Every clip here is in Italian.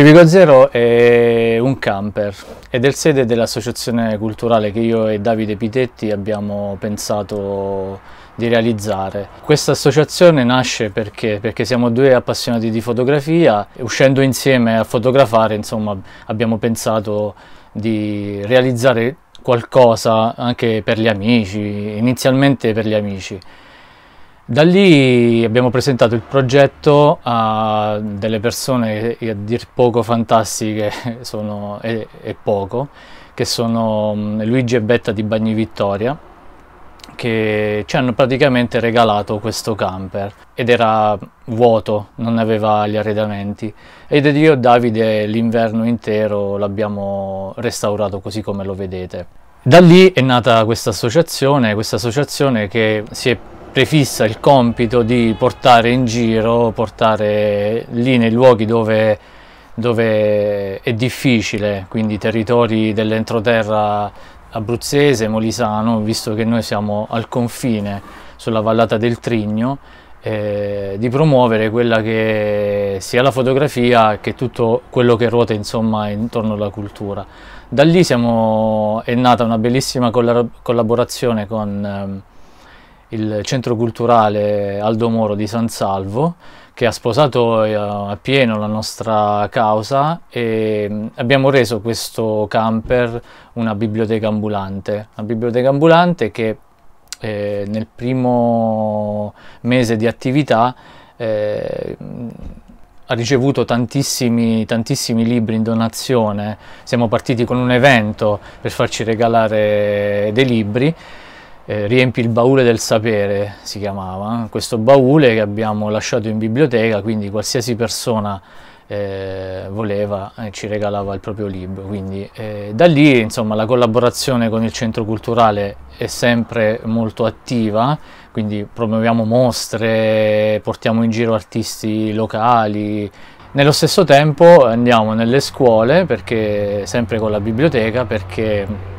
Civico Zero è un camper ed è il sede dell'associazione culturale che io e Davide Pitetti abbiamo pensato di realizzare. Questa associazione nasce perché? perché siamo due appassionati di fotografia e uscendo insieme a fotografare insomma, abbiamo pensato di realizzare qualcosa anche per gli amici, inizialmente per gli amici. Da lì abbiamo presentato il progetto a delle persone a dir poco fantastiche sono, e, e poco, che sono Luigi e Betta di Bagni Vittoria, che ci hanno praticamente regalato questo camper ed era vuoto, non aveva gli arredamenti ed io e Davide l'inverno intero l'abbiamo restaurato così come lo vedete. Da lì è nata questa associazione, questa associazione che si è prefissa il compito di portare in giro, portare lì nei luoghi dove, dove è difficile, quindi territori dell'entroterra abruzzese, molisano, visto che noi siamo al confine sulla vallata del Trigno, eh, di promuovere quella che sia la fotografia che tutto quello che ruota insomma intorno alla cultura. Da lì siamo, è nata una bellissima collab collaborazione con... Ehm, il centro culturale Aldo Moro di San Salvo che ha sposato eh, appieno la nostra causa e mm, abbiamo reso questo camper una biblioteca ambulante, una biblioteca ambulante che eh, nel primo mese di attività eh, mm, ha ricevuto tantissimi, tantissimi, libri in donazione, siamo partiti con un evento per farci regalare dei libri eh, Riempi il baule del sapere si chiamava, eh? questo baule che abbiamo lasciato in biblioteca, quindi qualsiasi persona eh, voleva eh, ci regalava il proprio libro. Quindi eh, da lì insomma la collaborazione con il centro culturale è sempre molto attiva, quindi promuoviamo mostre, portiamo in giro artisti locali. Nello stesso tempo andiamo nelle scuole, perché sempre con la biblioteca, perché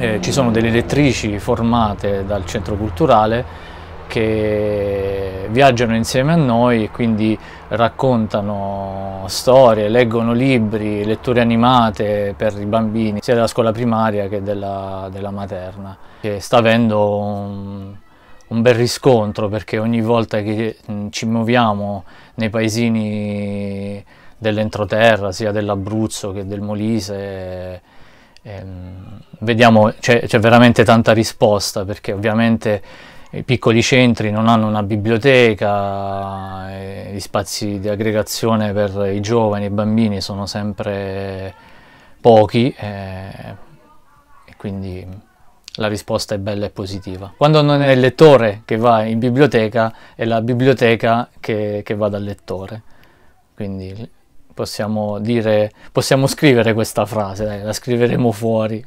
eh, ci sono delle lettrici formate dal centro culturale che viaggiano insieme a noi e quindi raccontano storie, leggono libri, letture animate per i bambini sia della scuola primaria che della, della materna che sta avendo un, un bel riscontro perché ogni volta che mm, ci muoviamo nei paesini dell'entroterra sia dell'Abruzzo che del Molise Ehm, vediamo, c'è, c'è veramente tanta risposta perché ovviamente i piccoli centri non hanno una biblioteca, eh, gli spazi di aggregazione per i giovani e i bambini sono sempre pochi eh, e quindi la risposta è bella e positiva. Quando non è il lettore che va in biblioteca, è la biblioteca che, che va dal lettore. Quindi possiamo, dire, possiamo scrivere questa frase, dai, la scriveremo fuori.